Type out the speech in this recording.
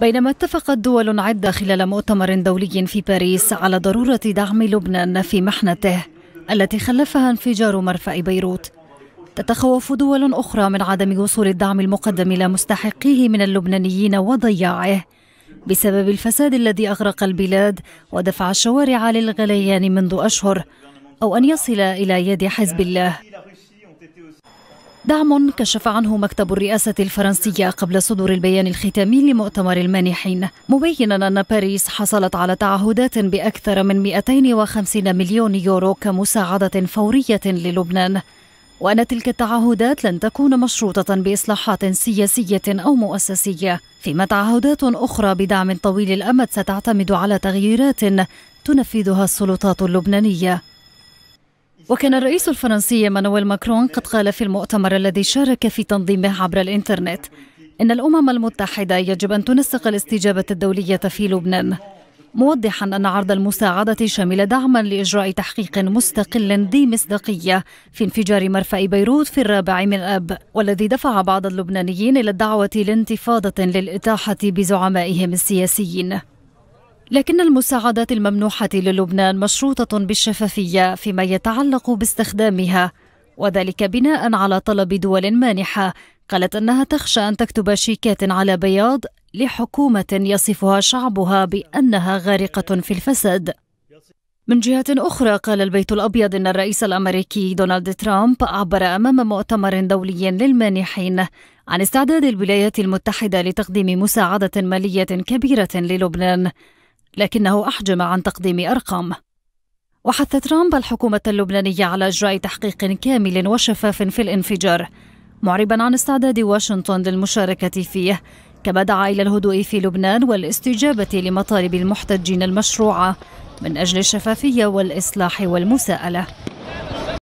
بينما اتفقت دول عدة خلال مؤتمر دولي في باريس على ضرورة دعم لبنان في محنته التي خلفها انفجار مرفأ بيروت تتخوف دول أخرى من عدم وصول الدعم المقدم لمستحقيه من اللبنانيين وضياعه بسبب الفساد الذي أغرق البلاد ودفع الشوارع للغليان منذ أشهر أو أن يصل إلى يد حزب الله دعم كشف عنه مكتب الرئاسة الفرنسية قبل صدور البيان الختامي لمؤتمر المانحين مبينا أن باريس حصلت على تعهدات بأكثر من 250 مليون يورو كمساعدة فورية للبنان وأن تلك التعهدات لن تكون مشروطة بإصلاحات سياسية أو مؤسسية فيما تعهدات أخرى بدعم طويل الأمد ستعتمد على تغييرات تنفذها السلطات اللبنانية وكان الرئيس الفرنسي مانويل ماكرون قد قال في المؤتمر الذي شارك في تنظيمه عبر الإنترنت إن الأمم المتحدة يجب أن تنسق الاستجابة الدولية في لبنان موضحا أن عرض المساعدة شمل دعما لإجراء تحقيق مستقل ذي مصداقية في انفجار مرفأ بيروت في الرابع من أب والذي دفع بعض اللبنانيين إلى الدعوة لانتفاضة للإتاحة بزعمائهم السياسيين لكن المساعدات الممنوحة للبنان مشروطة بالشفافية فيما يتعلق باستخدامها وذلك بناء على طلب دول مانحة قالت أنها تخشى أن تكتب شيكات على بياض لحكومة يصفها شعبها بأنها غارقة في الفساد من جهة أخرى قال البيت الأبيض أن الرئيس الأمريكي دونالد ترامب عبر أمام مؤتمر دولي للمانحين عن استعداد الولايات المتحدة لتقديم مساعدة مالية كبيرة للبنان لكنه أحجم عن تقديم أرقام وحث ترامب الحكومة اللبنانية على إجراء تحقيق كامل وشفاف في الانفجار معربا عن استعداد واشنطن للمشاركة فيه كما دعا إلى الهدوء في لبنان والاستجابة لمطالب المحتجين المشروعة من أجل الشفافية والإصلاح والمساءلة